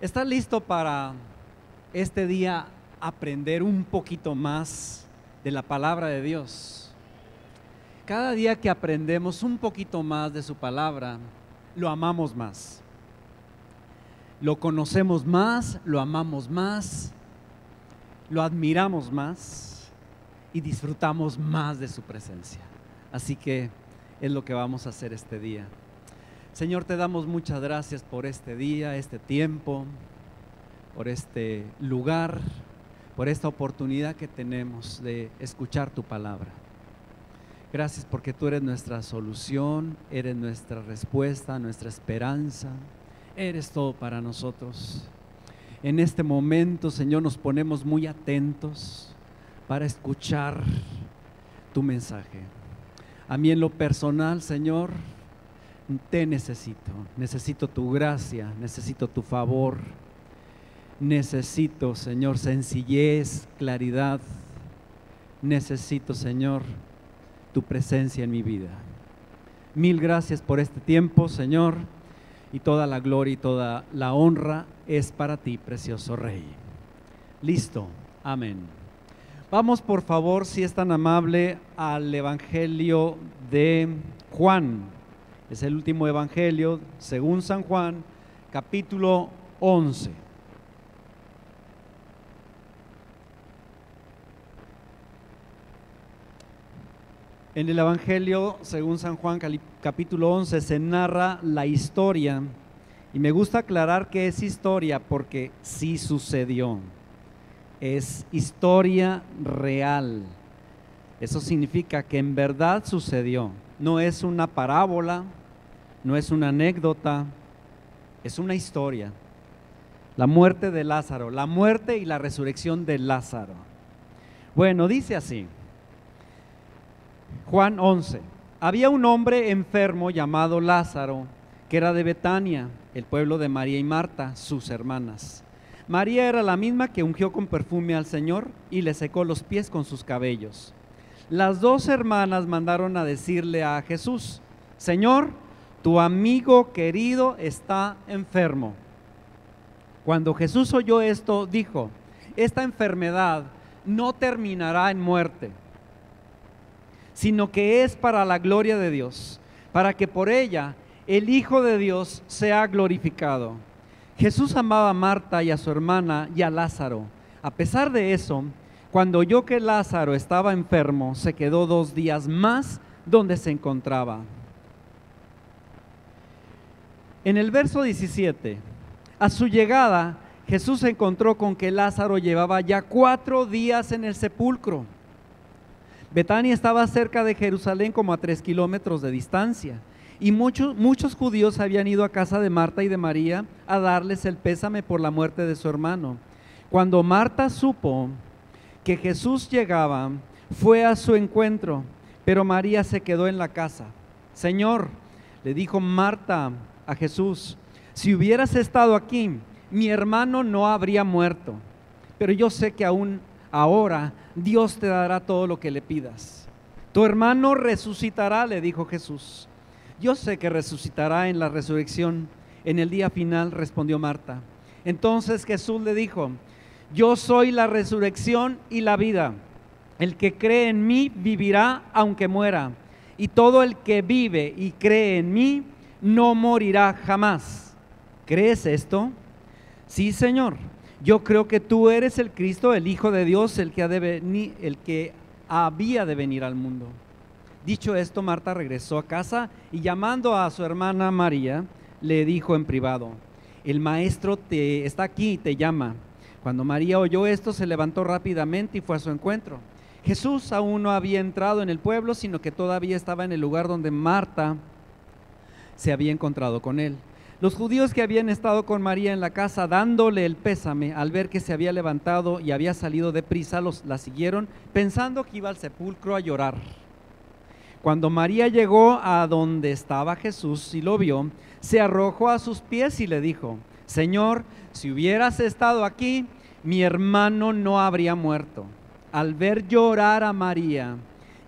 ¿Estás listo para este día aprender un poquito más de la palabra de Dios? Cada día que aprendemos un poquito más de su palabra, lo amamos más. Lo conocemos más, lo amamos más, lo admiramos más y disfrutamos más de su presencia. Así que es lo que vamos a hacer este día. Señor, te damos muchas gracias por este día, este tiempo, por este lugar, por esta oportunidad que tenemos de escuchar tu palabra. Gracias porque tú eres nuestra solución, eres nuestra respuesta, nuestra esperanza, eres todo para nosotros. En este momento, Señor, nos ponemos muy atentos para escuchar tu mensaje. A mí en lo personal, Señor, te necesito, necesito tu gracia, necesito tu favor, necesito, Señor, sencillez, claridad, necesito, Señor, tu presencia en mi vida. Mil gracias por este tiempo, Señor, y toda la gloria y toda la honra es para ti, precioso Rey. Listo, amén. Vamos, por favor, si es tan amable, al Evangelio de Juan. Es el último Evangelio, según San Juan, capítulo 11. En el Evangelio, según San Juan, capítulo 11, se narra la historia. Y me gusta aclarar que es historia porque sí sucedió. Es historia real. Eso significa que en verdad sucedió. No es una parábola, no es una anécdota, es una historia. La muerte de Lázaro, la muerte y la resurrección de Lázaro. Bueno, dice así, Juan 11, había un hombre enfermo llamado Lázaro, que era de Betania, el pueblo de María y Marta, sus hermanas. María era la misma que ungió con perfume al Señor y le secó los pies con sus cabellos. Las dos hermanas mandaron a decirle a Jesús, Señor, tu amigo querido está enfermo. Cuando Jesús oyó esto, dijo, esta enfermedad no terminará en muerte, sino que es para la gloria de Dios, para que por ella el Hijo de Dios sea glorificado. Jesús amaba a Marta y a su hermana y a Lázaro. A pesar de eso, cuando oyó que Lázaro estaba enfermo, se quedó dos días más donde se encontraba. En el verso 17, a su llegada, Jesús se encontró con que Lázaro llevaba ya cuatro días en el sepulcro. Betania estaba cerca de Jerusalén como a tres kilómetros de distancia. Y muchos, muchos judíos habían ido a casa de Marta y de María a darles el pésame por la muerte de su hermano. Cuando Marta supo que Jesús llegaba, fue a su encuentro, pero María se quedó en la casa. Señor, le dijo Marta, a Jesús, si hubieras estado aquí, mi hermano no habría muerto, pero yo sé que aún ahora Dios te dará todo lo que le pidas. Tu hermano resucitará, le dijo Jesús. Yo sé que resucitará en la resurrección, en el día final, respondió Marta. Entonces Jesús le dijo, yo soy la resurrección y la vida. El que cree en mí vivirá aunque muera. Y todo el que vive y cree en mí no morirá jamás. ¿Crees esto? Sí, Señor. Yo creo que tú eres el Cristo, el Hijo de Dios, el que, ha de el que había de venir al mundo. Dicho esto, Marta regresó a casa y llamando a su hermana María, le dijo en privado, el maestro te, está aquí y te llama. Cuando María oyó esto, se levantó rápidamente y fue a su encuentro. Jesús aún no había entrado en el pueblo, sino que todavía estaba en el lugar donde Marta se había encontrado con él. Los judíos que habían estado con María en la casa dándole el pésame al ver que se había levantado y había salido de prisa, los, la siguieron pensando que iba al sepulcro a llorar. Cuando María llegó a donde estaba Jesús y lo vio, se arrojó a sus pies y le dijo, Señor, si hubieras estado aquí, mi hermano no habría muerto. Al ver llorar a María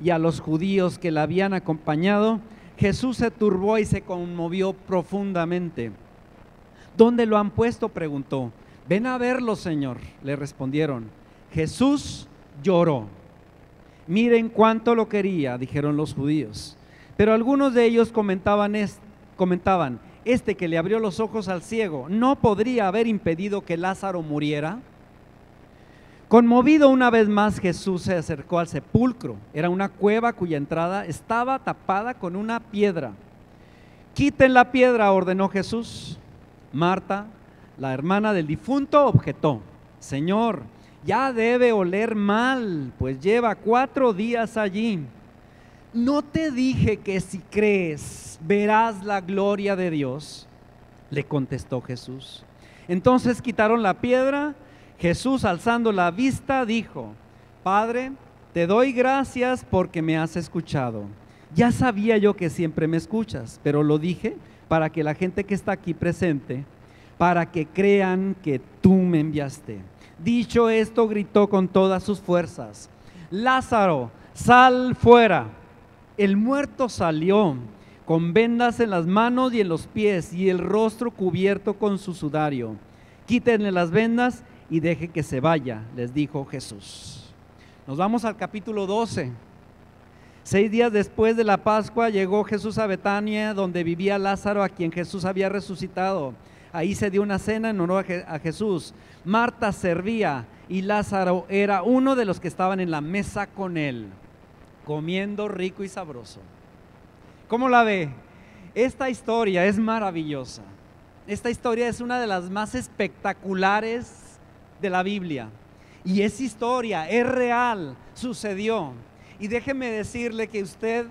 y a los judíos que la habían acompañado, Jesús se turbó y se conmovió profundamente. ¿Dónde lo han puesto? preguntó. Ven a verlo, Señor, le respondieron. Jesús lloró. Miren cuánto lo quería, dijeron los judíos. Pero algunos de ellos comentaban, comentaban, este que le abrió los ojos al ciego, ¿no podría haber impedido que Lázaro muriera? Conmovido una vez más, Jesús se acercó al sepulcro. Era una cueva cuya entrada estaba tapada con una piedra. Quiten la piedra, ordenó Jesús. Marta, la hermana del difunto, objetó. Señor, ya debe oler mal, pues lleva cuatro días allí. ¿No te dije que si crees verás la gloria de Dios? Le contestó Jesús. Entonces quitaron la piedra Jesús alzando la vista dijo, Padre, te doy gracias porque me has escuchado. Ya sabía yo que siempre me escuchas, pero lo dije para que la gente que está aquí presente, para que crean que tú me enviaste. Dicho esto, gritó con todas sus fuerzas, Lázaro, sal fuera. El muerto salió con vendas en las manos y en los pies y el rostro cubierto con su sudario. Quítenle las vendas y deje que se vaya, les dijo Jesús. Nos vamos al capítulo 12. Seis días después de la Pascua llegó Jesús a Betania, donde vivía Lázaro, a quien Jesús había resucitado. Ahí se dio una cena en honor a Jesús. Marta servía y Lázaro era uno de los que estaban en la mesa con él, comiendo rico y sabroso. ¿Cómo la ve? Esta historia es maravillosa. Esta historia es una de las más espectaculares de la Biblia. Y es historia, es real, sucedió. Y déjeme decirle que usted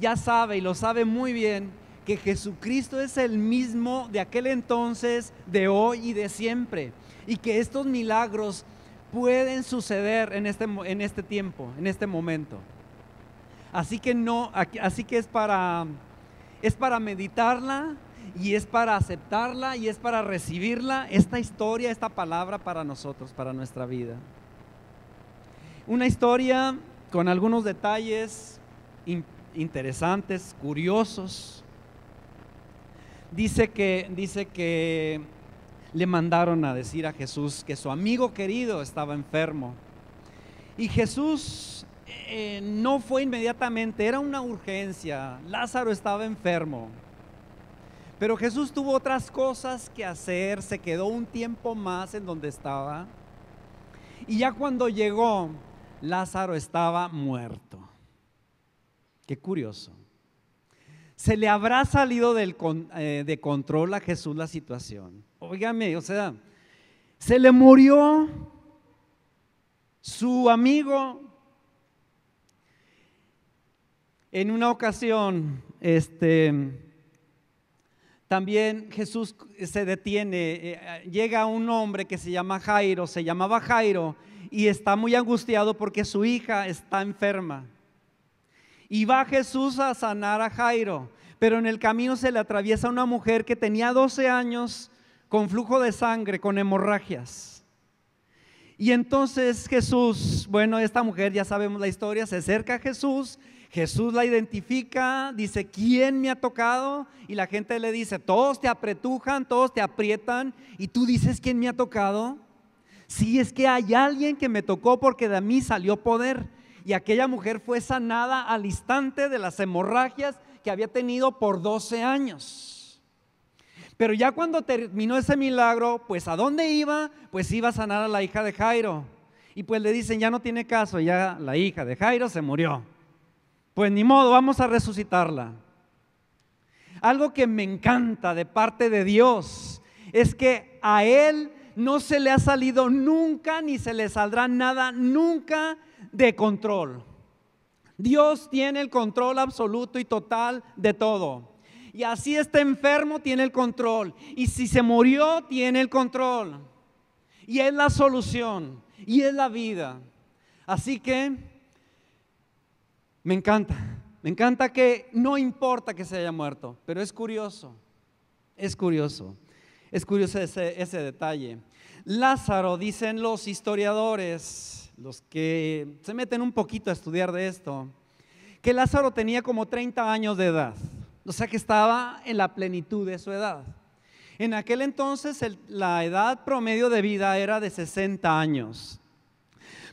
ya sabe y lo sabe muy bien que Jesucristo es el mismo de aquel entonces, de hoy y de siempre. Y que estos milagros pueden suceder en este, en este tiempo, en este momento. Así que no, así que es para, es para meditarla, y es para aceptarla y es para recibirla esta historia, esta palabra para nosotros, para nuestra vida. Una historia con algunos detalles interesantes, curiosos. Dice que, dice que le mandaron a decir a Jesús que su amigo querido estaba enfermo. Y Jesús eh, no fue inmediatamente, era una urgencia. Lázaro estaba enfermo. Pero Jesús tuvo otras cosas que hacer, se quedó un tiempo más en donde estaba. Y ya cuando llegó, Lázaro estaba muerto. Qué curioso. Se le habrá salido eh, de control a Jesús la situación. Óigame, o sea, se le murió su amigo. En una ocasión, este, también Jesús se detiene, eh, eh, llega un hombre que se llama Jairo, se llamaba Jairo, y está muy angustiado porque su hija está enferma. Y va Jesús a sanar a Jairo, pero en el camino se le atraviesa una mujer que tenía 12 años con flujo de sangre, con hemorragias. Y entonces Jesús, bueno, esta mujer ya sabemos la historia, se acerca a Jesús Jesús la identifica, dice, ¿quién me ha tocado? Y la gente le dice, todos te apretujan, todos te aprietan, y tú dices, ¿quién me ha tocado? Si sí, es que hay alguien que me tocó porque de mí salió poder. Y aquella mujer fue sanada al instante de las hemorragias que había tenido por 12 años. Pero ya cuando terminó ese milagro, pues ¿a dónde iba? Pues iba a sanar a la hija de Jairo. Y pues le dicen, ya no tiene caso, ya la hija de Jairo se murió. Pues ni modo, vamos a resucitarla. Algo que me encanta de parte de Dios es que a Él no se le ha salido nunca ni se le saldrá nada nunca de control. Dios tiene el control absoluto y total de todo. Y así este enfermo, tiene el control. Y si se murió, tiene el control. Y es la solución. Y es la vida. Así que me encanta, me encanta que no importa que se haya muerto, pero es curioso, es curioso, es curioso ese, detalle. Lázaro, dicen los historiadores, los que se meten un poquito a estudiar de esto, que Lázaro tenía como 30 años de edad, o sea que estaba en la plenitud de su edad. En aquel entonces la edad promedio de vida era de 60 años.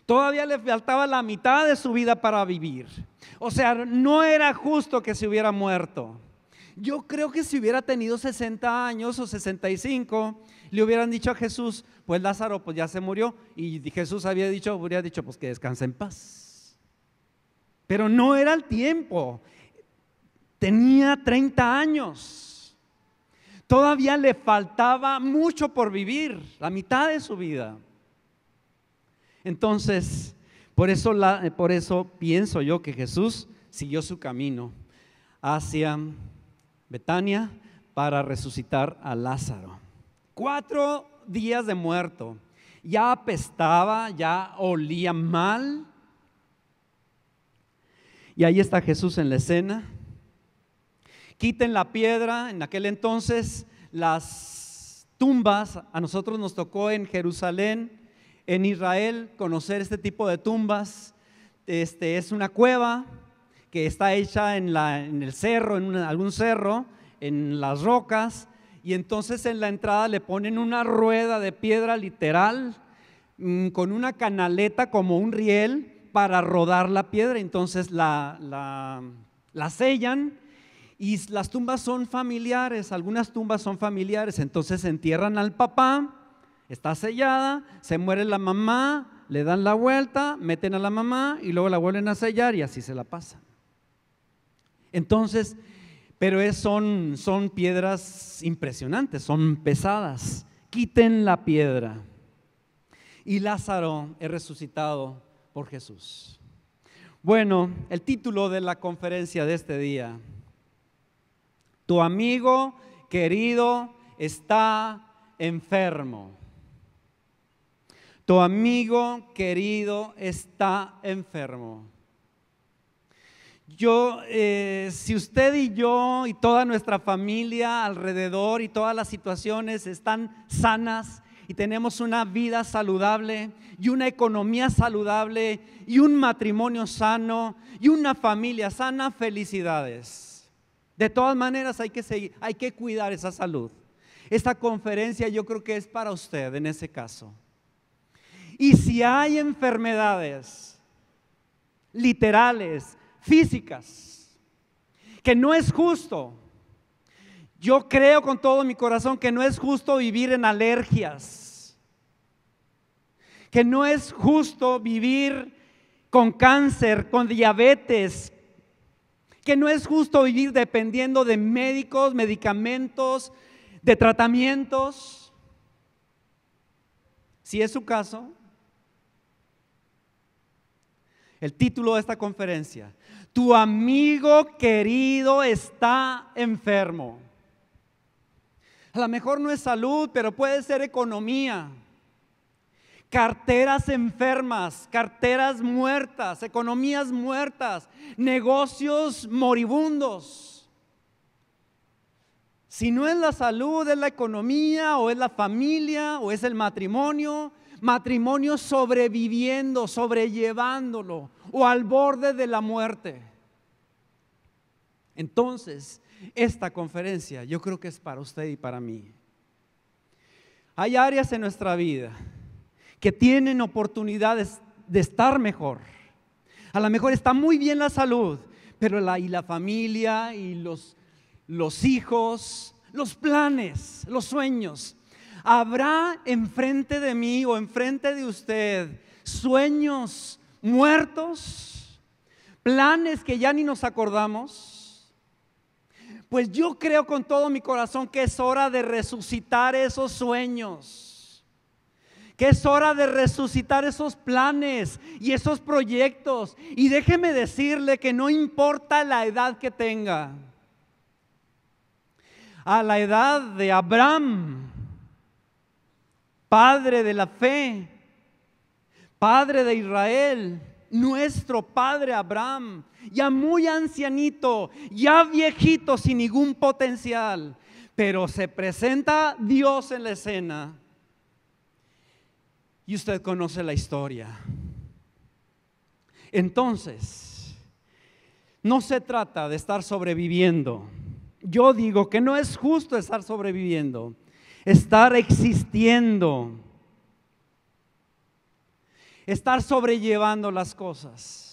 Todavía le faltaba la mitad de su vida para vivir. O sea, no era justo que se hubiera muerto. Yo creo que si hubiera tenido 60 años o 65, le hubieran dicho a Jesús, pues Lázaro, pues ya se murió. Y Jesús había dicho, hubiera dicho, pues que descanse en paz. Pero no era el tiempo. Tenía 30 años. Todavía le faltaba mucho por vivir, la mitad de su vida. Entonces, por eso, eh, por eso pienso yo que Jesús siguió su camino hacia Betania para resucitar a Lázaro. Cuatro días de muerto. Ya apestaba, ya olía mal. Y ahí está Jesús en la escena. Quiten la piedra. En aquel entonces las tumbas, a nosotros nos tocó en Jerusalén en Israel conocer este tipo de tumbas. Este, es una cueva que está hecha en, la, en el cerro, en algún cerro, en las rocas, y entonces en la entrada le ponen una rueda de piedra literal mm, con una canaleta como un riel para rodar la piedra, entonces la, la, la sellan y las tumbas son familiares, algunas tumbas son familiares, entonces entierran al papá, Está sellada, se muere la mamá, le dan la vuelta, meten a la mamá y luego la vuelven a sellar y así se la pasa. Entonces, pero es, son, son piedras impresionantes, son pesadas. Quiten la piedra. Y Lázaro es resucitado por Jesús. Bueno, el título de la conferencia de este día, tu amigo querido está enfermo. Tu amigo querido está enfermo. Yo, eh, si usted y yo y toda nuestra familia alrededor y todas las situaciones están sanas y tenemos una vida saludable y una economía saludable y un matrimonio sano y una familia sana, felicidades. De todas maneras hay que, hay que cuidar esa salud. Esta conferencia yo creo que es para usted en ese caso. Y si hay enfermedades literales, físicas, que no es justo, yo creo con todo mi corazón que no es justo vivir en alergias, que no es justo vivir con cáncer, con diabetes, que no es justo vivir dependiendo de médicos, medicamentos, de tratamientos. Si es su caso, el título de esta conferencia. Tu amigo querido está enfermo. A lo mejor no es salud, pero puede ser economía. Carteras enfermas, carteras muertas, economías muertas, negocios moribundos. Si no es la salud, es la economía o es la familia o es el matrimonio, ¿Matrimonio sobreviviendo, sobrellevándolo o al borde de la muerte. Entonces, esta conferencia yo creo que es para usted y para mí. Hay áreas en nuestra vida que tienen oportunidades de estar mejor. A lo mejor está muy bien la salud, pero la, y la familia y los hijos, los planes, los sueños, Habrá enfrente de mí o enfrente de usted sueños muertos, planes que ya ni nos acordamos. Pues yo creo con todo mi corazón que es hora de resucitar esos sueños, que es hora de resucitar esos planes y esos proyectos. Y déjeme decirle que no importa la edad que tenga. A la edad de Abraham, Padre de la fe, Padre de Israel, nuestro Padre Abraham, ya muy ancianito, ya viejito sin ningún potencial, pero se presenta Dios en la escena. Y usted conoce la historia. Entonces, no se trata de estar sobreviviendo. Yo digo que no es justo estar sobreviviendo estar existiendo, estar sobrellevando las cosas.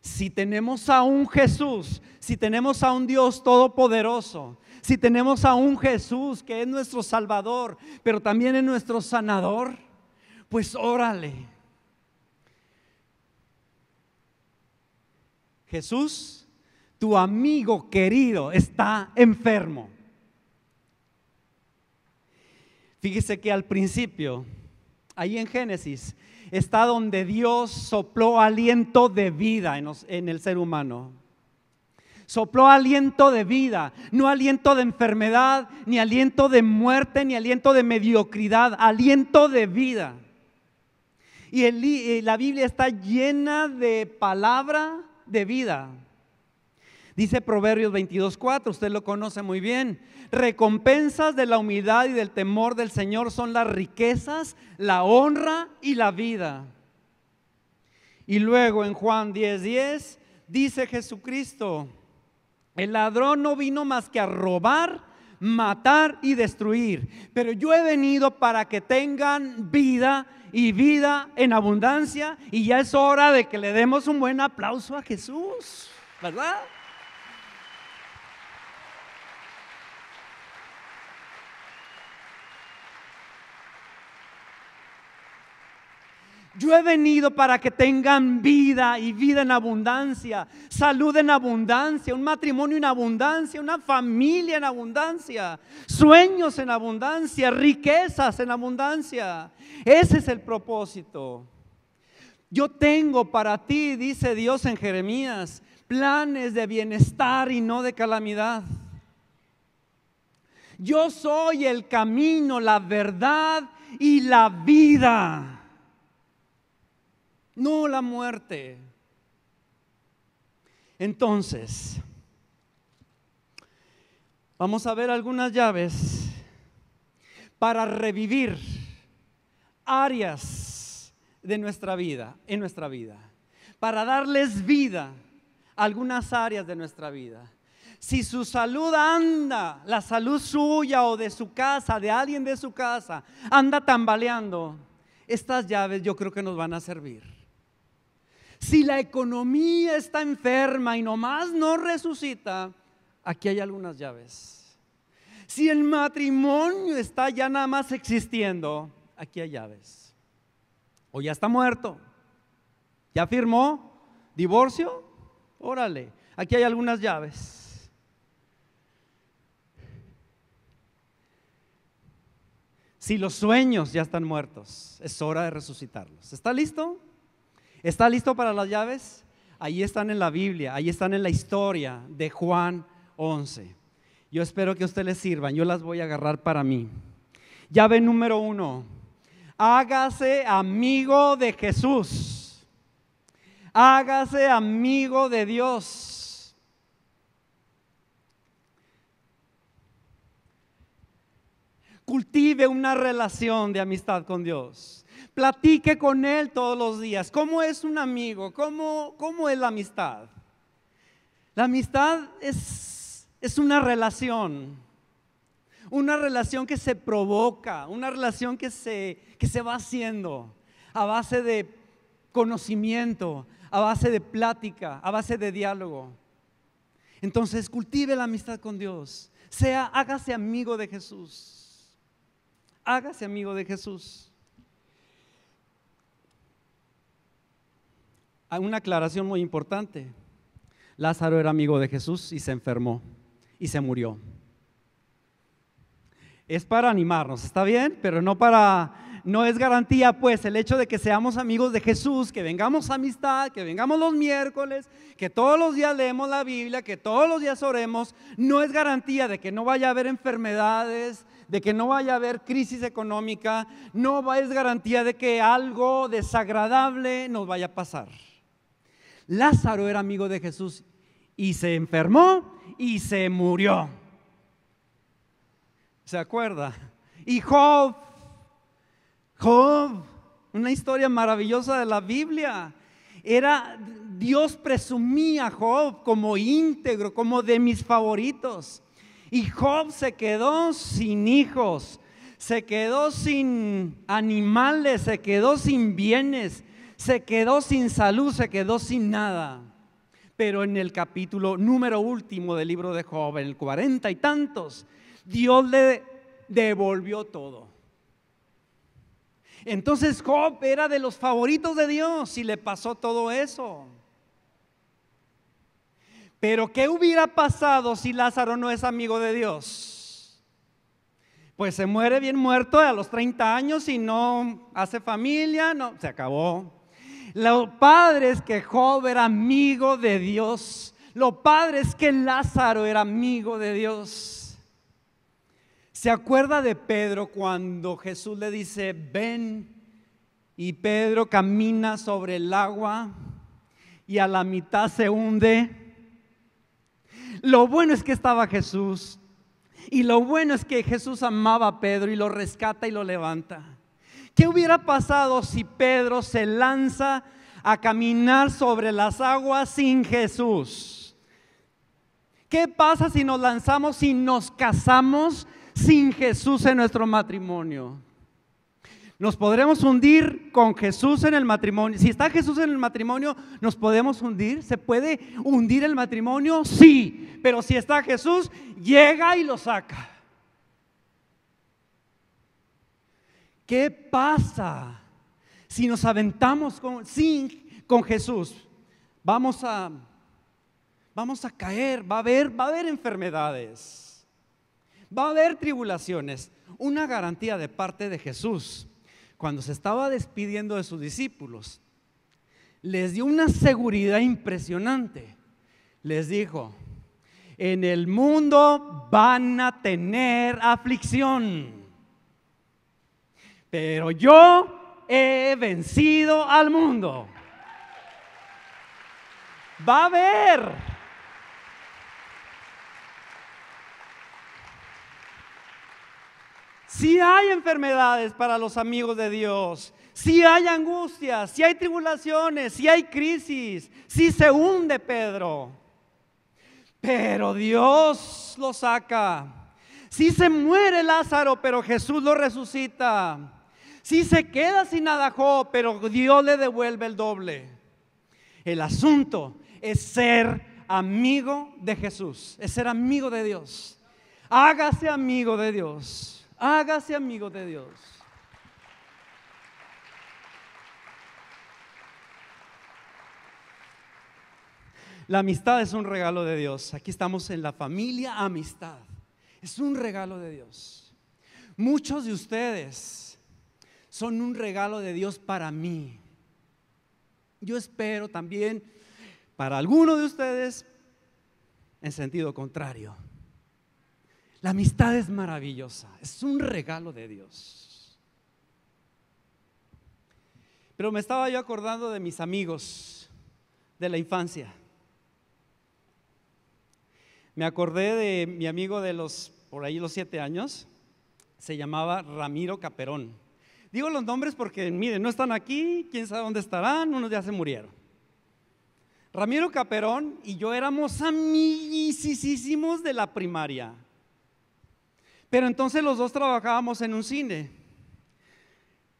Si tenemos a un Jesús, si tenemos a un Dios todopoderoso, si tenemos a un Jesús que es nuestro Salvador, pero también es nuestro sanador, pues órale. Jesús, tu amigo querido está enfermo. Fíjese que al principio, ahí en Génesis, está donde Dios sopló aliento de vida en, el ser humano. Sopló aliento de vida, no aliento de enfermedad, ni aliento de muerte, ni aliento de mediocridad, aliento de vida. Y, eh, la Biblia está llena de palabra de vida. Dice Proverbios 22.4, usted lo conoce muy bien recompensas de la humildad y del temor del Señor son las riquezas, la honra y la vida. Y luego en Juan 10:10 dice Jesucristo, el ladrón no vino más que a robar, matar y destruir, pero yo he venido para que tengan vida y vida en abundancia y ya es hora de que le demos un buen aplauso a Jesús, ¿verdad? Yo he venido para que tengan vida y vida en abundancia, salud en abundancia, un matrimonio en abundancia, una familia en abundancia, sueños en abundancia, riquezas en abundancia. Ese es el propósito. Yo tengo para ti, dice Dios en Jeremías, planes de bienestar y no de calamidad. Yo soy el camino, la verdad y la vida no la muerte. Entonces, vamos a ver algunas llaves para revivir áreas de nuestra vida, en nuestra vida, para darles vida a algunas áreas de nuestra vida. Si su salud anda, la salud suya o de su casa, de alguien de su casa, anda tambaleando, estas llaves yo creo que nos van a servir. Si la economía está enferma y nomás no resucita, aquí hay algunas llaves. Si el matrimonio está ya nada más existiendo, aquí hay llaves. O ya está muerto. ¿Ya firmó? ¿Divorcio? Órale, aquí hay algunas llaves. Si los sueños ya están muertos, es hora de resucitarlos. ¿Está listo? ¿Está listo para las llaves? Ahí están en la Biblia, ahí están en la historia de Juan 11. Yo espero que a ustedes les sirvan, yo las voy a agarrar para mí. Llave número uno, hágase amigo de Jesús. Hágase amigo de Dios. Cultive una relación de amistad con Dios. Platique con él todos los días. ¿Cómo es un amigo? ¿Cómo, cómo es la amistad? La amistad es, es una relación. Una relación que se provoca, una relación que se, que se va haciendo a base de conocimiento, a base de plática, a base de diálogo. Entonces cultive la amistad con Dios. Sea, hágase amigo de Jesús. Hágase amigo de Jesús. Ah, una aclaración muy importante. Lázaro era amigo de Jesús y se enfermó y se murió. Es para animarnos, está bien, pero no para, no es garantía pues el hecho de que seamos amigos de Jesús, que vengamos a amistad, que vengamos los miércoles, que todos los días leemos la Biblia, que todos los días oremos, no es garantía de que no vaya a haber enfermedades, de que no vaya a haber crisis económica, no es garantía de que algo desagradable nos vaya a pasar. Lázaro era amigo de Jesús y se enfermó y se murió. ¿Se acuerda? Y Job, Job, una historia maravillosa de la Biblia. Era Dios presumía a Job como íntegro, como de mis favoritos. Y Job se quedó sin hijos, se quedó sin animales, se quedó sin bienes, se quedó sin salud, se quedó sin nada. Pero en el capítulo número último del libro de Job, en el cuarenta y tantos, Dios le devolvió todo. Entonces Job era de los favoritos de Dios y le pasó todo eso. Pero ¿qué hubiera pasado si Lázaro no es amigo de Dios? Pues se muere bien muerto a los 30 años y no hace familia, no, se acabó padre es que Job era amigo de Dios. Lo padre es que Lázaro era amigo de Dios. ¿Se acuerda de Pedro cuando Jesús le dice, ven? Y Pedro camina sobre el agua y a la mitad se hunde. Lo bueno es que estaba Jesús. Y lo bueno es que Jesús amaba a Pedro y lo rescata y lo levanta. ¿Qué hubiera pasado si Pedro se lanza a caminar sobre las aguas sin Jesús? ¿Qué pasa si nos lanzamos, y nos casamos sin Jesús en nuestro matrimonio? Nos podremos hundir con Jesús en el matrimonio. Si está Jesús en el matrimonio, ¿nos podemos hundir? ¿Se puede hundir el matrimonio? Sí, pero si está Jesús, llega y lo saca. ¿Qué pasa si nos aventamos con, sin, con Jesús? Vamos a, vamos a caer, va a, haber, va a haber enfermedades, va a haber tribulaciones. Una garantía de parte de Jesús, cuando se estaba despidiendo de sus discípulos, les dio una seguridad impresionante. Les dijo, en el mundo van a tener aflicción pero yo he vencido al mundo. Va a ver. Si hay enfermedades para los amigos de Dios, si hay angustias, si hay tribulaciones, si hay crisis, si se hunde Pedro, pero Dios lo saca. Si se muere Lázaro, pero Jesús lo resucita. Si se queda sin nada pero Dios le devuelve el doble. El asunto es ser amigo de Jesús, es ser amigo de Dios. Hágase amigo de Dios, hágase amigo de Dios. La amistad es un regalo de Dios. Aquí estamos en la familia amistad. Es un regalo de Dios. Muchos de ustedes son un regalo de Dios para mí. Yo espero también para alguno de ustedes en sentido contrario. La amistad es maravillosa, es un regalo de Dios. Pero me estaba yo acordando de mis amigos de la infancia. Me acordé de mi amigo de los, por ahí los siete años, se llamaba Ramiro Caperón. Digo los nombres porque, miren, no están aquí, quién sabe dónde estarán, unos ya se murieron. Ramiro Caperón y yo éramos amiguísimos de la primaria. Pero entonces los dos trabajábamos en un cine.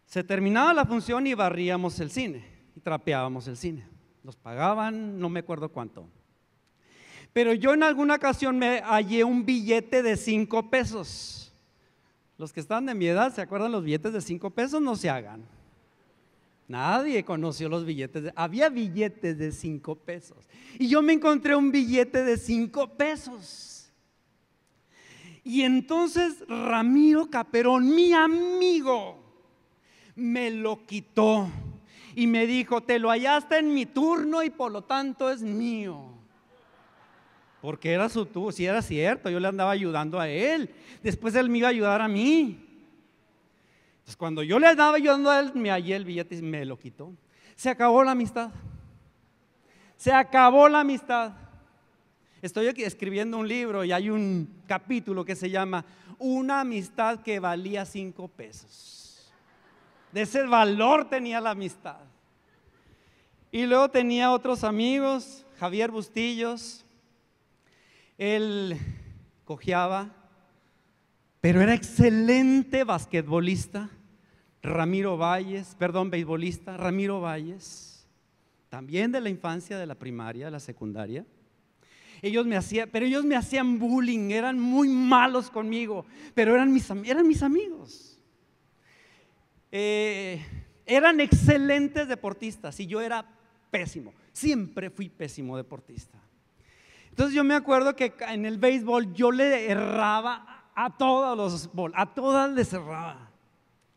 Se terminaba la función y barríamos el cine y trapeábamos el cine. Nos pagaban, no me acuerdo cuánto. Pero yo en alguna ocasión me hallé un billete de cinco pesos. Los que están de mi edad, ¿se acuerdan los billetes de cinco pesos? No se hagan. Nadie conoció los billetes. había billetes de 5 pesos. Y yo me encontré un billete de cinco pesos. Y entonces Ramiro Caperón, mi amigo, me lo quitó y me dijo, te lo hallaste en mi turno y por lo tanto es mío. Porque era su tú, si era cierto, yo le andaba ayudando a él. Después él me iba a ayudar a mí. cuando yo le andaba ayudando a él, me hallé el billete y me lo quitó. Se acabó la amistad. Se acabó la amistad. Estoy escribiendo un libro y hay un capítulo que se llama Una amistad que valía cinco pesos. De ese valor tenía la amistad. Y luego tenía otros amigos, Javier Bustillos, él cojeaba, pero era excelente basquetbolista. Ramiro Valles, perdón, beisbolista, Ramiro Valles, también de la infancia, de la primaria, de la secundaria. Ellos me hacían, pero ellos me hacían bullying, eran muy malos conmigo, pero eran mis, amigos. Eh, eran excelentes deportistas y yo era pésimo, siempre fui pésimo deportista. Entonces yo me acuerdo que en el béisbol yo le erraba a todos los a todas les erraba.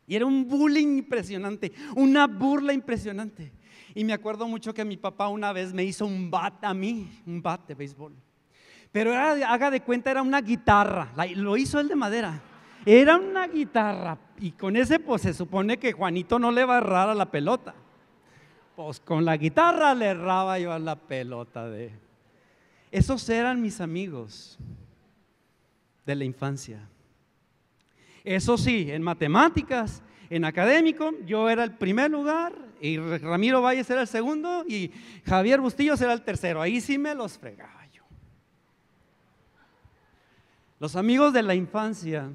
Y era un bullying impresionante, una burla impresionante. Y me acuerdo mucho que mi papá una vez me hizo un bat a mí, un bat de béisbol. Pero era, haga de cuenta, era una guitarra, lo hizo él de madera. Era una guitarra y con ese pues se supone que Juanito no le va a errar a la pelota. Pues con la guitarra le erraba yo a la pelota de esos eran mis amigos de la infancia. Eso sí, en matemáticas, en académico, yo era el primer lugar y Ramiro Valles era el segundo y Javier Bustillos era el tercero. Ahí sí me los fregaba yo. Los amigos de la infancia,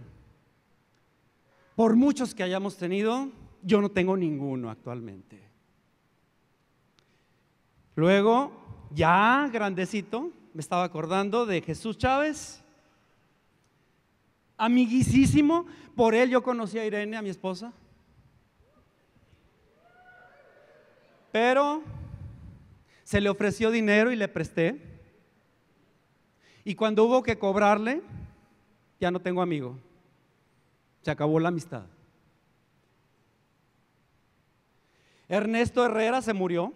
por muchos que hayamos tenido, yo no tengo ninguno actualmente. Luego, ya grandecito, me estaba acordando de Jesús Chávez, amiguísimo por él yo conocí a Irene, a mi esposa. Pero se le ofreció dinero y le presté. Y cuando hubo que cobrarle, ya no tengo amigo. Se acabó la amistad. Ernesto Herrera se murió.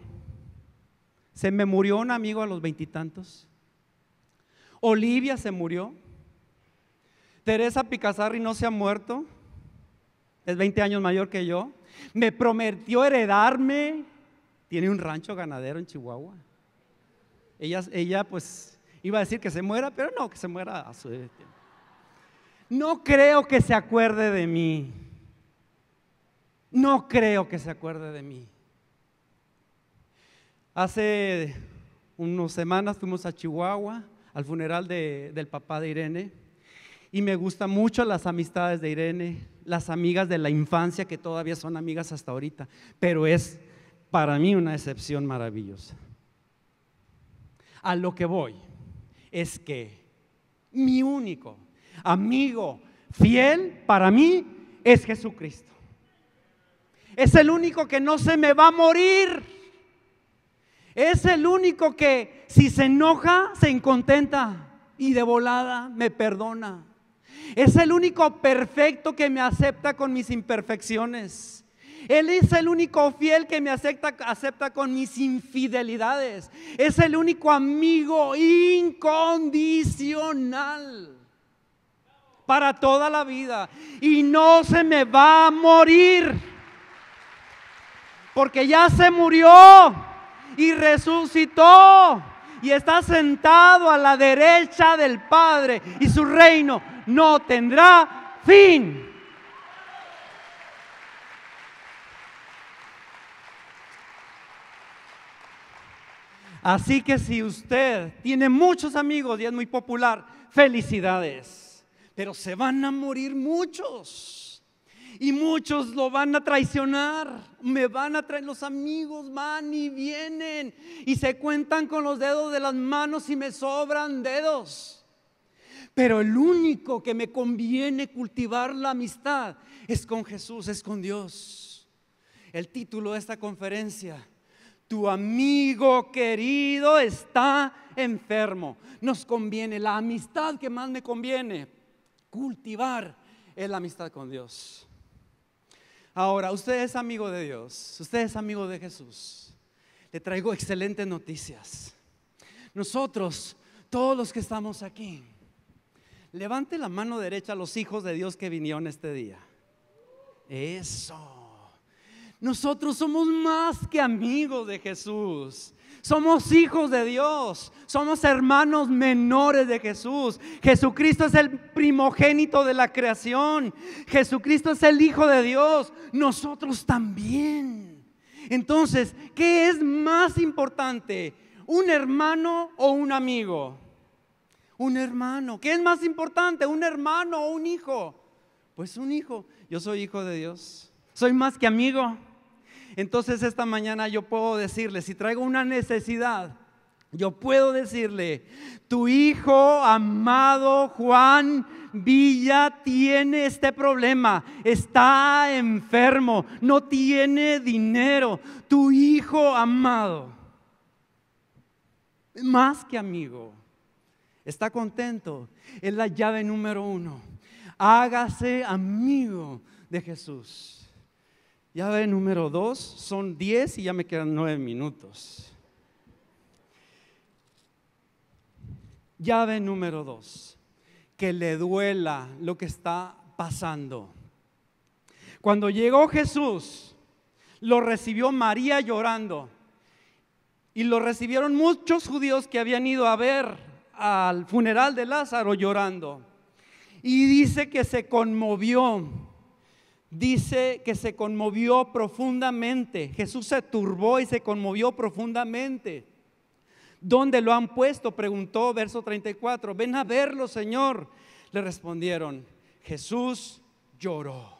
Se me murió un amigo a los veintitantos. Olivia se murió. Teresa Picasarri no se ha muerto. Es 20 años mayor que yo. Me prometió heredarme. Tiene un rancho ganadero en Chihuahua. Ella, pues iba a decir que se muera, pero no, que se muera a su tiempo. No creo que se acuerde de mí. No creo que se acuerde de mí. Hace unas semanas fuimos a Chihuahua al funeral del papá de Irene. Y me gustan mucho las amistades de Irene, las amigas de la infancia que todavía son amigas hasta ahorita. Pero es para mí una excepción maravillosa. A lo que voy es que mi único amigo fiel para mí es Jesucristo. Es el único que no se me va a morir. Es el único que si se enoja, se incontenta y de volada me perdona. Es el único perfecto que me acepta con mis imperfecciones. Él es el único fiel que me acepta, acepta con mis infidelidades. Es el único amigo incondicional para toda la vida. Y no se me va a morir. Porque ya se murió y resucitó y está sentado a la derecha del Padre y su reino no tendrá fin. Así que si usted tiene muchos amigos y es muy popular, felicidades. Pero se van a morir muchos y muchos lo van a traicionar. Me van a traer, los amigos van y vienen y se cuentan con los dedos de las manos y me sobran dedos. Pero el único que me conviene cultivar la amistad es con Jesús, es con Dios. El título de esta conferencia, tu amigo querido está enfermo. Nos conviene la amistad que más me conviene, cultivar es la amistad con Dios. Ahora, usted es amigo de Dios, usted es amigo de Jesús. Le traigo excelentes noticias. Nosotros, todos los que estamos aquí, levante la mano derecha a los hijos de Dios que vinieron este día. Eso. Nosotros somos más que amigos de Jesús. Somos hijos de Dios, somos hermanos menores de Jesús. Jesucristo es el primogénito de la creación. Jesucristo es el Hijo de Dios. Nosotros también. Entonces, ¿qué es más importante? ¿Un hermano o un amigo? Un hermano. ¿Qué es más importante? ¿Un hermano o un hijo? Pues un hijo. Yo soy hijo de Dios. Soy más que amigo. Entonces esta mañana yo puedo decirle, si traigo una necesidad, yo puedo decirle, tu hijo amado Juan Villa tiene este problema, está enfermo, no tiene dinero, tu hijo amado, más que amigo, está contento, es la llave número uno, hágase amigo de Jesús. Llave número dos, son diez y ya me quedan nueve minutos. Llave número dos, que le duela lo que está pasando. Cuando llegó Jesús, lo recibió María llorando y lo recibieron muchos judíos que habían ido a ver al funeral de Lázaro llorando. Y dice que se conmovió dice que se conmovió profundamente. Jesús se turbó y se conmovió profundamente. ¿Dónde lo han puesto? Preguntó, verso 34. Ven a verlo, Señor. Le respondieron, Jesús lloró.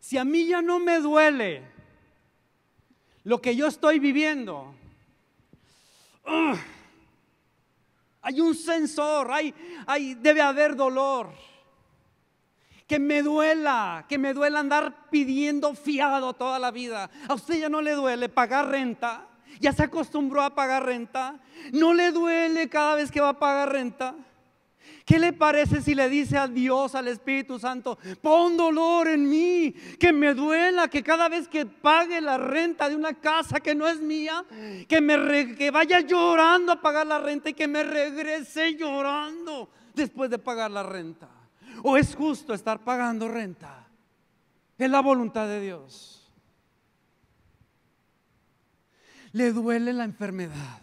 Si a mí ya no me duele lo que yo estoy viviendo, hay un sensor, hay, hay, debe haber dolor. Que me duela, que me duela andar pidiendo fiado toda la vida. A usted ya no le duele pagar renta, ya se acostumbró a pagar renta. No le duele cada vez que va a pagar renta. ¿Qué le parece si le dice a Dios, al Espíritu Santo, pon dolor en mí, que me duela, que cada vez que pague la renta de una casa que no es mía, que, me que vaya llorando a pagar la renta y que me regrese llorando después de pagar la renta? ¿O es justo estar pagando renta? Es la voluntad de Dios. Le duele la enfermedad.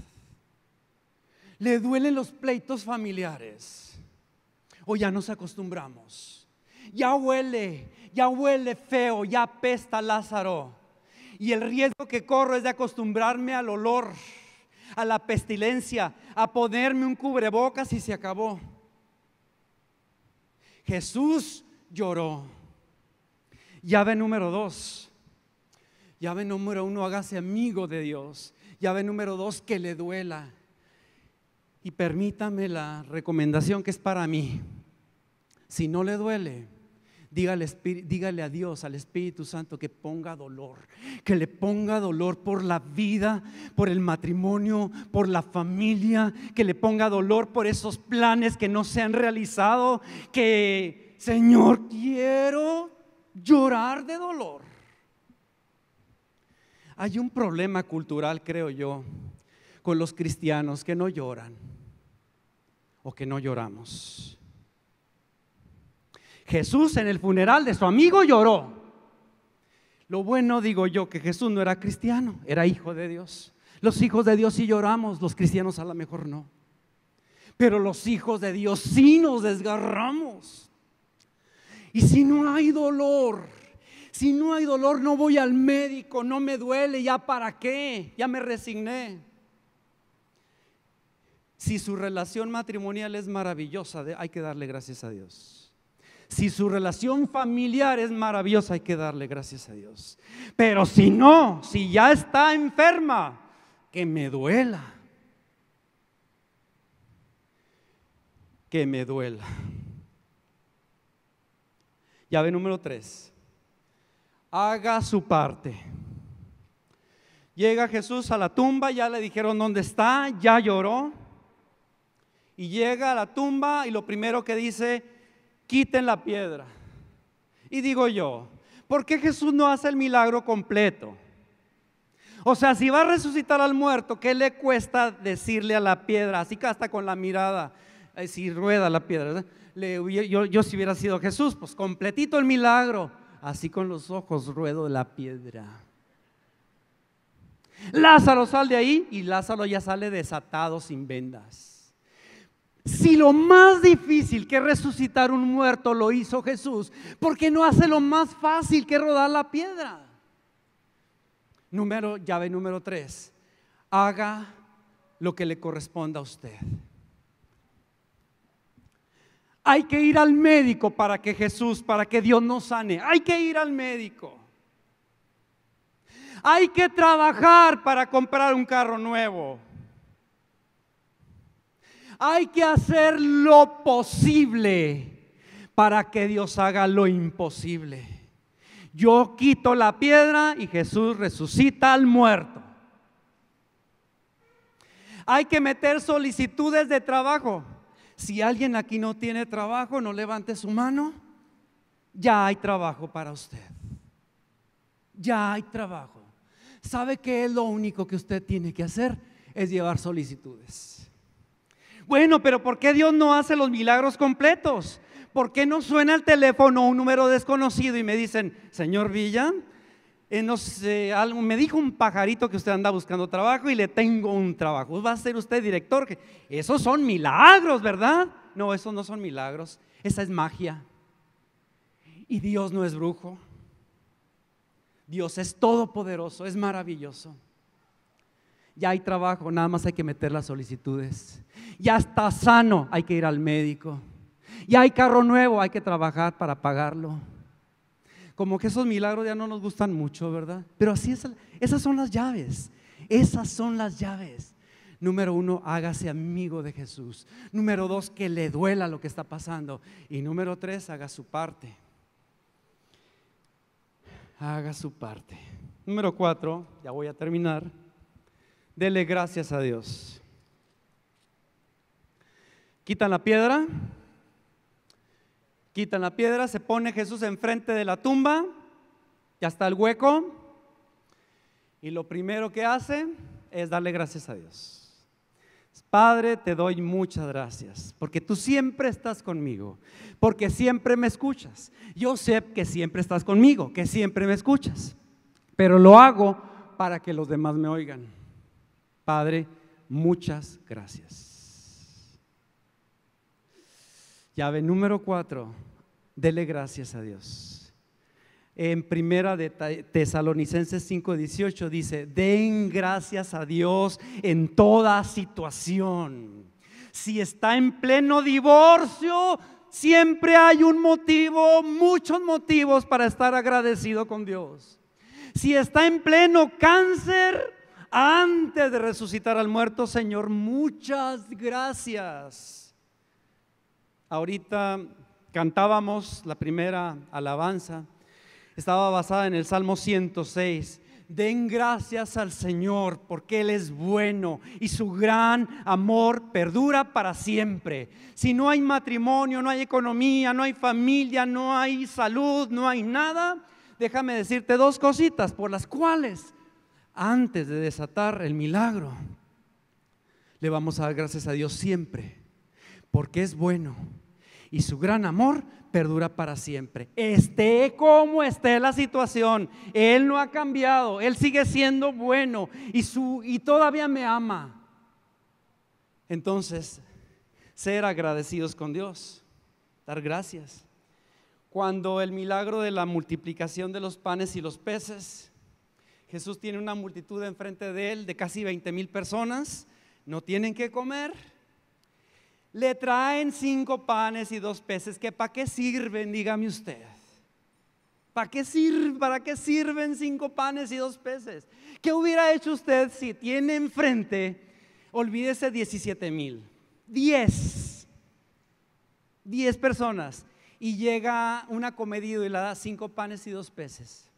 Le duelen los pleitos familiares o ya nos acostumbramos. Ya huele, ya huele feo, ya apesta Lázaro. Y el riesgo que corro es de acostumbrarme al olor, a la pestilencia, a ponerme un cubrebocas y se acabó. Jesús lloró. Llave número dos. Llave número uno, hágase amigo de Dios. Llave número dos, que le duela. Y permítame la recomendación que es para mí. Si no le duele, dígale, a Dios, al Espíritu Santo, que ponga dolor, que le ponga dolor por la vida, por el matrimonio, por la familia, que le ponga dolor por esos planes que no se han realizado, que, Señor, quiero llorar de dolor. Hay un problema cultural, creo yo, con los cristianos que no lloran o que no lloramos. Jesús en el funeral de su amigo lloró. Lo bueno digo yo que Jesús no era cristiano, era hijo de Dios. Los hijos de Dios sí lloramos, los cristianos a lo mejor no. Pero los hijos de Dios sí nos desgarramos. Y si no hay dolor, si no hay dolor no voy al médico, no me duele, ya para qué, ya me resigné. Si su relación matrimonial es maravillosa, hay que darle gracias a Dios. Si su relación familiar es maravillosa, hay que darle gracias a Dios. Pero si no, si ya está enferma, que me duela. Que me duela. Llave número tres. Haga su parte. Llega Jesús a la tumba, ya le dijeron dónde está, ya lloró. Y llega a la tumba y lo primero que dice, quiten la piedra. Y digo yo, ¿por qué Jesús no hace el milagro completo? O sea, si va a resucitar al muerto, ¿qué le cuesta decirle a la piedra? Así que hasta con la mirada, eh, si rueda la piedra. yo, si hubiera sido Jesús, pues completito el milagro. Así con los ojos ruedo la piedra. Lázaro sale de ahí y Lázaro ya sale desatado sin vendas. Si lo más difícil que resucitar un muerto lo hizo Jesús, ¿por qué no hace lo más fácil que rodar la piedra? Número, llave número tres, haga lo que le corresponda a usted. Hay que ir al médico para que Jesús, para que Dios nos sane. Hay que ir al médico. Hay que trabajar para comprar un carro nuevo. Hay que hacer lo posible para que Dios haga lo imposible. Yo quito la piedra y Jesús resucita al muerto. Hay que meter solicitudes de trabajo. Si alguien aquí no tiene trabajo, no levante su mano. Ya hay trabajo para usted. Ya hay trabajo. ¿Sabe qué es lo único que usted tiene que hacer? Es llevar solicitudes. Bueno, pero ¿por qué Dios no hace los milagros completos? ¿Por qué no suena el teléfono un número desconocido y me dicen, señor Villa, eh, me dijo un pajarito que usted anda buscando trabajo y le tengo un trabajo. Va a ser usted director. Esos son milagros, ¿verdad? No, esos no son milagros. Esa es magia. Y Dios no es brujo. Dios es todopoderoso, es maravilloso ya hay trabajo, nada más hay que meter las solicitudes. Ya está sano, hay que ir al médico. Ya hay carro nuevo, hay que trabajar para pagarlo. Como que esos milagros ya no nos gustan mucho, ¿verdad? Pero así es, esas son las llaves. Esas son las llaves. Número uno, hágase amigo de Jesús. Número dos, que le duela lo que está pasando. Y número tres, haga su parte. Haga su parte. Número cuatro, ya voy a terminar. Dele gracias a Dios. Quitan la piedra. Quitan la piedra. Se pone Jesús enfrente de la tumba. Ya está el hueco. Y lo primero que hace es darle gracias a Dios. Padre, te doy muchas gracias, porque tú siempre estás conmigo, porque siempre me escuchas. Yo sé que siempre estás conmigo, que siempre me escuchas, pero lo hago para que los demás me oigan. Padre, muchas gracias. Llave número cuatro, dele gracias a Dios. En primera de Tesalonicenses 5:18 dice, den gracias a Dios en toda situación. Si está en pleno divorcio, siempre hay un motivo, muchos motivos para estar agradecido con Dios. Si está en pleno cáncer, antes de resucitar al muerto, Señor, muchas gracias. Ahorita cantábamos la primera alabanza, estaba basada en el Salmo 106. Den gracias al Señor porque Él es bueno y su gran amor perdura para siempre. Si no hay matrimonio, no hay economía, no hay familia, no hay salud, no hay nada, déjame decirte dos cositas por las cuales antes de desatar el milagro, le vamos a dar gracias a Dios siempre, porque es bueno y su gran amor perdura para siempre. Esté como esté la situación, Él no ha cambiado, Él sigue siendo bueno y, su, y todavía me ama. Entonces, ser agradecidos con Dios, dar gracias. Cuando el milagro de la multiplicación de los panes y los peces Jesús tiene una multitud enfrente de él de casi 20 mil personas, no tienen que comer. Le traen cinco panes y dos peces, que para qué sirven, dígame usted. ¿Para qué, ¿Para qué sirven cinco panes y dos peces? ¿Qué hubiera hecho usted si tiene enfrente, olvídese 17 mil, diez, 10 personas y llega una comedido y le da cinco panes y dos peces?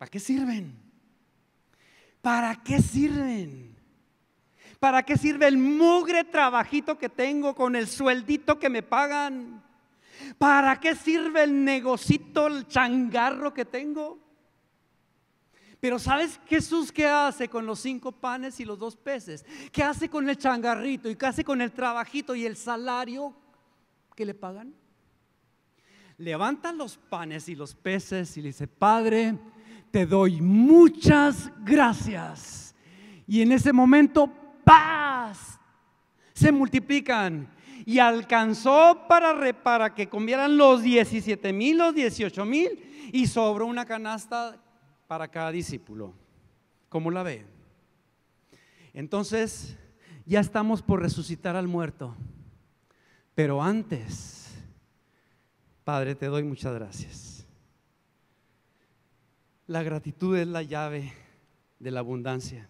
¿Para qué sirven? ¿Para qué sirven? ¿Para qué sirve el mugre trabajito que tengo con el sueldito que me pagan? ¿Para qué sirve el negocito, el changarro que tengo? Pero ¿sabes Jesús qué hace con los cinco panes y los dos peces? ¿Qué hace con el changarrito y qué hace con el trabajito y el salario que le pagan? Levanta los panes y los peces y le dice, Padre, te doy muchas gracias. Y en ese momento, paz, se multiplican. Y alcanzó para, que comieran los 17 mil, los 18 mil, y sobró una canasta para cada discípulo. ¿Cómo la ve? Entonces, ya estamos por resucitar al muerto. Pero antes, Padre, te doy muchas gracias. La gratitud es la llave de la abundancia.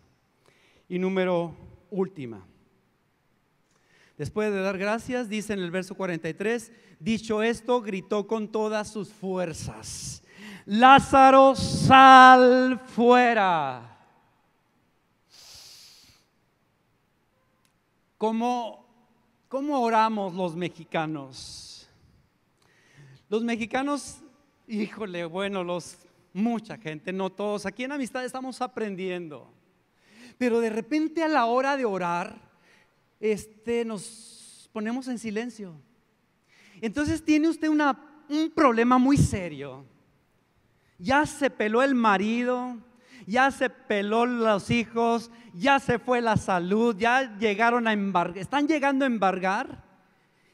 Y número última. Después de dar gracias, dice en el verso 43, dicho esto, gritó con todas sus fuerzas, Lázaro, sal fuera. ¿Cómo, oramos los mexicanos? Los mexicanos, híjole, bueno, los mucha gente, no todos. Aquí en amistad estamos aprendiendo. Pero de repente a la hora de orar, este, nos ponemos en silencio. Entonces tiene usted un problema muy serio. Ya se peló el marido, ya se peló los hijos, ya se fue la salud, ya llegaron a embargar, están llegando a embargar.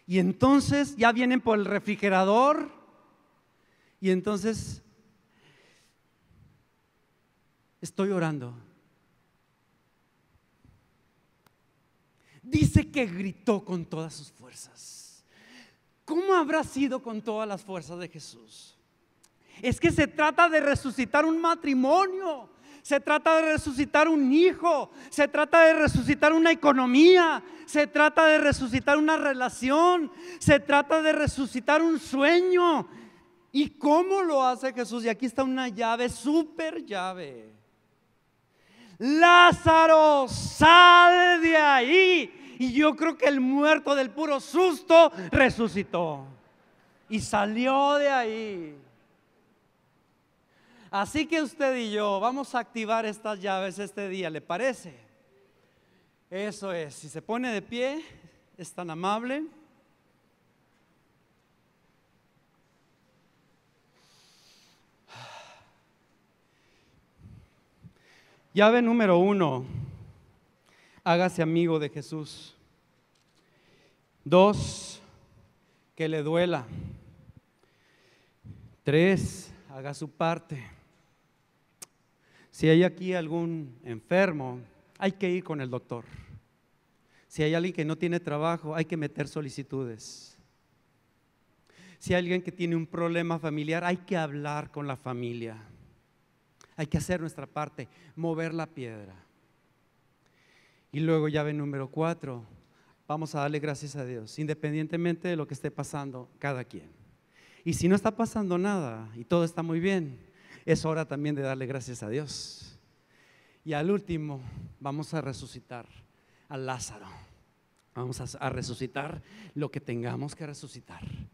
Y entonces ya vienen por el refrigerador. Y entonces Estoy orando. Dice que gritó con todas sus fuerzas. ¿Cómo habrá sido con todas las fuerzas de Jesús? Es que se trata de resucitar un matrimonio, se trata de resucitar un hijo, se trata de resucitar una economía, se trata de resucitar una relación, se trata de resucitar un sueño. ¿Y cómo lo hace Jesús? Y aquí está una llave, súper llave. Lázaro, sal de ahí. Y yo creo que el muerto del puro susto resucitó y salió de ahí. Así que usted y yo vamos a activar estas llaves este día, ¿le parece? Eso es, si se pone de pie, es tan amable. Llave número uno, hágase amigo de Jesús. Dos, que le duela. Tres, haga su parte. Si hay aquí algún enfermo, hay que ir con el doctor. Si hay alguien que no tiene trabajo, hay que meter solicitudes. Si hay alguien que tiene un problema familiar, hay que hablar con la familia. Hay que hacer nuestra parte, mover la piedra. Y luego llave número cuatro, vamos a darle gracias a Dios, independientemente de lo que esté pasando cada quien. Y si no está pasando nada y todo está muy bien, es hora también de darle gracias a Dios. Y al último, vamos a resucitar a Lázaro. Vamos a, a resucitar lo que tengamos que resucitar.